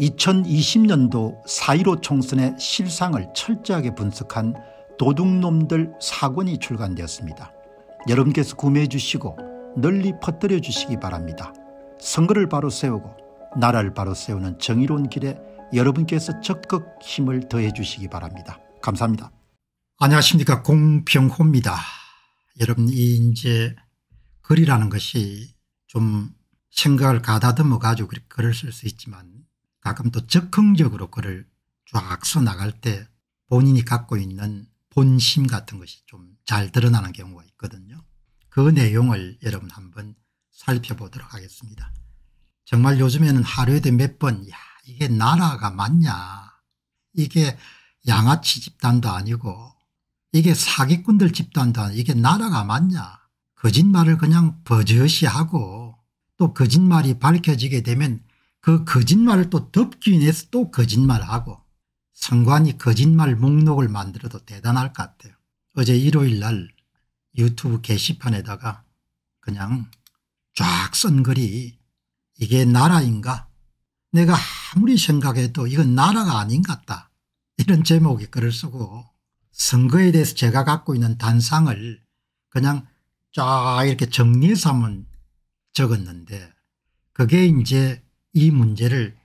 2020년도 4.15 총선의 실상을 철저하게 분석한 도둑놈들 사권이 출간되었습니다. 여러분께서 구매해 주시고 널리 퍼뜨려 주시기 바랍니다. 선거를 바로 세우고 나라를 바로 세우는 정의로운 길에 여러분께서 적극 힘을 더해 주시기 바랍니다. 감사합니다. 안녕하십니까 공병호입니다. 여러분 이 이제 글이라는 것이 좀 생각을 가다듬어 가지고 글을 쓸 수 있지만 가끔 또 적극적으로 그를 쫙 써나갈 때 본인이 갖고 있는 본심 같은 것이 좀 잘 드러나는 경우가 있거든요. 그 내용을 여러분 한번 살펴보도록 하겠습니다. 정말 요즘에는 하루에도 몇번야 이게 나라가 맞냐 이게 양아치 집단도 아니고 이게 사기꾼들 집단도 아니고 이게 나라가 맞냐 거짓말을 그냥 버젓이 하고 또 거짓말이 밝혀지게 되면 그 거짓말을 또 덮기 위해서 또 거짓말하고 선관이 거짓말 목록을 만들어도 대단할 것 같아요. 어제 일요일 날 유튜브 게시판에다가 그냥 쫙 쓴 글이 이게 나라인가 내가 아무리 생각해도 이건 나라가 아닌 것 같다 이런 제목의 글을 쓰고 선거에 대해서 제가 갖고 있는 단상을 그냥 쫙 이렇게 정리해서 한번 적었는데 그게 이제 이 문제를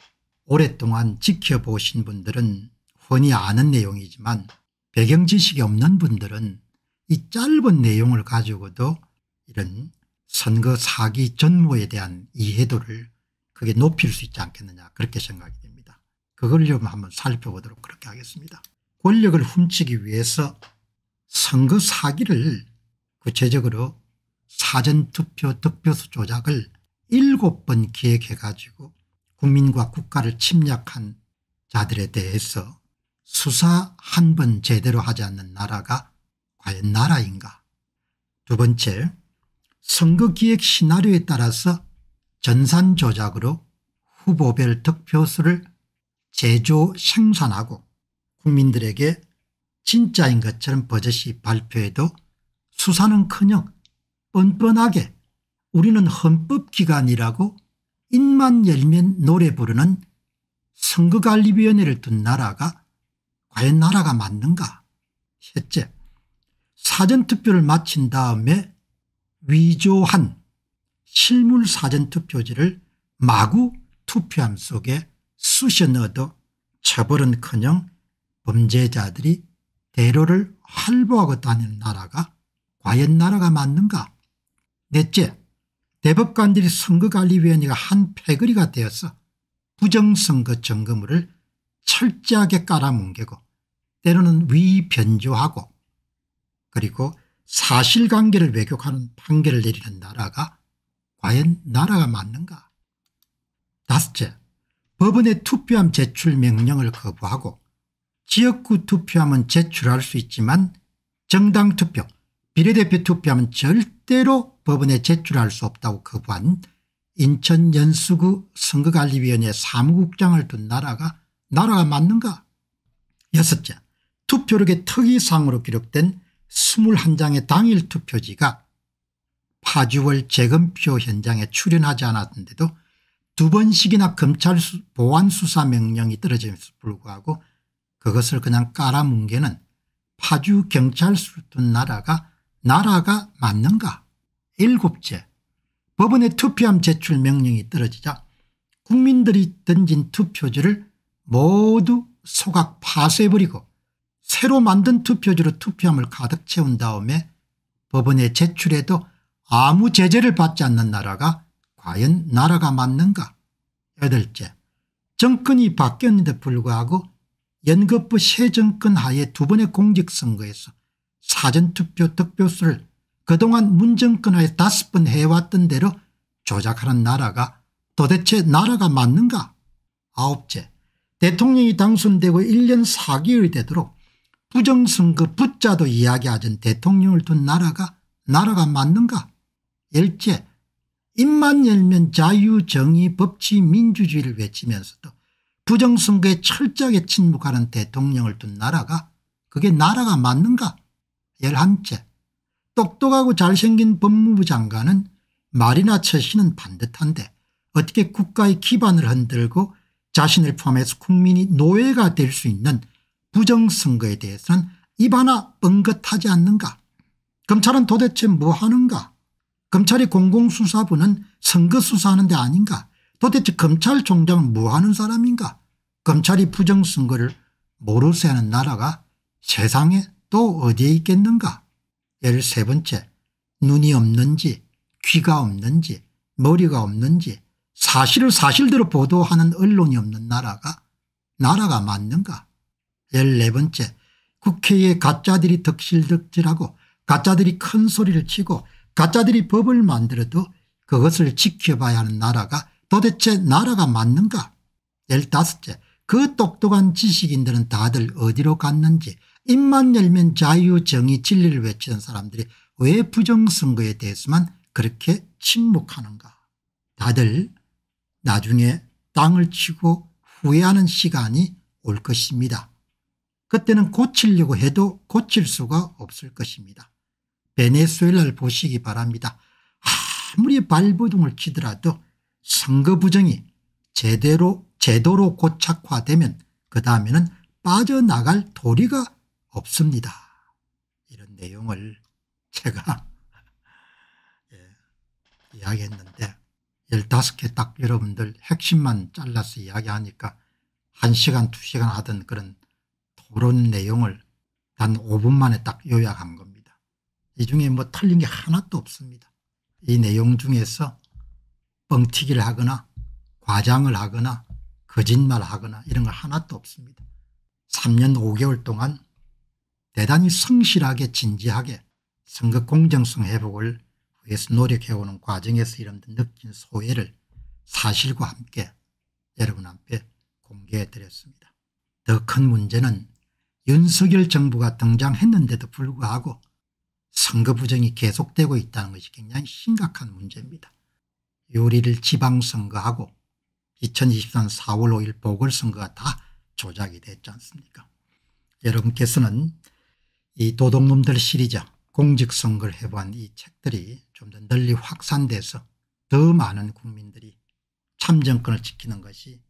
오랫동안 지켜보신 분들은 흔히 아는 내용이지만 배경 지식이 없는 분들은 이 짧은 내용을 가지고도 이런 선거 사기 전모에 대한 이해도를 크게 높일 수 있지 않겠느냐 그렇게 생각이 됩니다. 그걸 좀 한번 살펴보도록 그렇게 하겠습니다. 권력을 훔치기 위해서 선거 사기를 구체적으로 사전투표 득표수 조작을 7번 기획해가지고 국민과 국가를 침략한 자들에 대해서 수사 한 번 제대로 하지 않는 나라가 과연 나라인가 두 번째 선거기획 시나리오에 따라서 전산 조작으로 후보별 득표수를 제조 생산하고 국민들에게 진짜인 것처럼 버젓이 발표해도 수사는커녕 뻔뻔하게 우리는 헌법기관이라고 입만 열면 노래 부르는 선거관리위원회를 둔 나라가 과연 나라가 맞는가 셋째 사전투표를 마친 다음에 위조한 실물 사전투표지를 마구 투표함 속에 쑤셔 넣어도 처벌은커녕 범죄자들이 대로를 활보하고 다니는 나라가 과연 나라가 맞는가 넷째 대법관들이 선거관리위원회가 한 패거리가 되어서 부정선거 점검을 철저하게 깔아뭉개고 때로는 위변조하고 그리고 사실관계를 왜곡하는 판결을 내리는 나라가 과연 나라가 맞는가 다섯째 법원의 투표함 제출 명령을 거부하고 지역구 투표함은 제출할 수 있지만 정당 투표 비례대표 투표함은 절대로 법원에 제출할 수 없다고 거부한 인천 연수구 선거관리위원회 사무국장을 둔 나라가 나라가 맞는가 여섯째 투표력의 특이사항으로 기록된 21장의 당일 투표지가 파주월 재검표 현장에 출연하지 않았는데도 두 번씩이나 검찰 보안수사 명령이 떨어지면서 불구하고 그것을 그냥 깔아뭉개는 파주 경찰 수둔 나라가 나라가 맞는가 일곱째 법원의 투표함 제출 명령이 떨어지자 국민들이 던진 투표지를 모두 소각 파쇄해버리고 새로 만든 투표지로 투표함을 가득 채운 다음에 법원에 제출해도 아무 제재를 받지 않는 나라가 과연 나라가 맞는가 여덟째 정권이 바뀌었는데 불구하고 연거푸 새 정권 하에 두 번의 공직선거에서 사전투표 득표수를 그동안 문정권하에 다섯 번 해왔던 대로 조작하는 나라가 도대체 나라가 맞는가 아홉째 대통령이 당선되고 1년 4개월 되도록 부정선거 붙자도 이야기하던 대통령을 둔 나라가 나라가 맞는가 열째 입만 열면 자유 정의 법치 민주주의를 외치면서도 부정선거에 철저하게 침묵하는 대통령을 둔 나라가 그게 나라가 맞는가 열한째 똑똑하고 잘생긴 법무부 장관은 말이나 처신은 반듯한데 어떻게 국가의 기반을 흔들고 자신을 포함해서 국민이 노예가 될 수 있는 부정선거에 대해서는 입 하나 뻥긋하지 않는가 검찰은 도대체 뭐하는가 검찰이 공공수사부는 선거 수사하는 데 아닌가 도대체 검찰총장은 뭐하는 사람인가 검찰이 부정선거를 모르쇠 하는 나라가 세상에 또 어디에 있겠는가 열세 번째 눈이 없는지 귀가 없는지 머리가 없는지 사실을 사실대로 보도하는 언론이 없는 나라가 나라가 맞는가? 열네 번째 국회에 가짜들이 덕실덕질하고 가짜들이 큰 소리를 치고 가짜들이 법을 만들어도 그것을 지켜봐야 하는 나라가 도대체 나라가 맞는가? 열다째그 똑똑한 지식인들은 다들 어디로 갔는지 입만 열면 자유 정의 진리를 외치는 사람들이 왜 부정선거에 대해서만 그렇게 침묵하는가 다들 나중에 땅을 치고 후회하는 시간이 올 것입니다. 그때는 고치려고 해도 고칠 수가 없을 것입니다. 베네수엘라를 보시기 바랍니다. 아무리 발버둥을 치더라도 선거 부정이 제대로 제도로 고착화되면 그 다음에는 빠져나갈 도리가 없습니다. 이런 내용을 제가 예, 이야기했는데 15개 딱 여러분들 핵심만 잘라서 이야기하니까 1시간 2시간 하던 그런 토론 내용을 단 5분 만에 딱 요약한 겁니다. 이 중에 뭐 틀린 게 하나도 없습니다. 이 내용 중에서 뻥튀기를 하거나 과장을 하거나 거짓말 하거나 이런 거 하나도 없습니다. 3년 5개월 동안 대단히 성실하게 진지하게 선거 공정성 회복을 위해서 노력해오는 과정에서 이런 느낀 소외를 사실과 함께 여러분 앞에 공개해드렸습니다. 더 큰 문제는 윤석열 정부가 등장했는데도 불구하고 선거 부정이 계속되고 있다는 것이 굉장히 심각한 문제입니다. 6월 1 지방선거하고 2023 4월 5일 보궐선거가 다 조작이 됐지 않습니까 여러분께서는 이 도둑놈들 시리즈 공직선거를 해보한이 책들이 좀 더 널리 확산돼서 더 많은 국민들이 참정권을 지키는 것이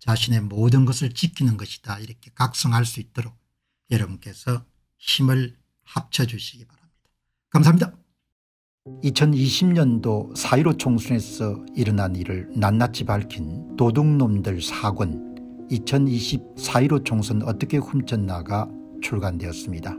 자신의 모든 것을 지키는 것이다 이렇게 각성할 수 있도록 여러분께서 힘을 합쳐주시기 바랍니다. 감사합니다. 2020년도 4.15 총선에서 일어난 일을 낱낱이 밝힌 도둑놈들 사권2020 4.15 총선 어떻게 훔쳤나가 출간되었습니다.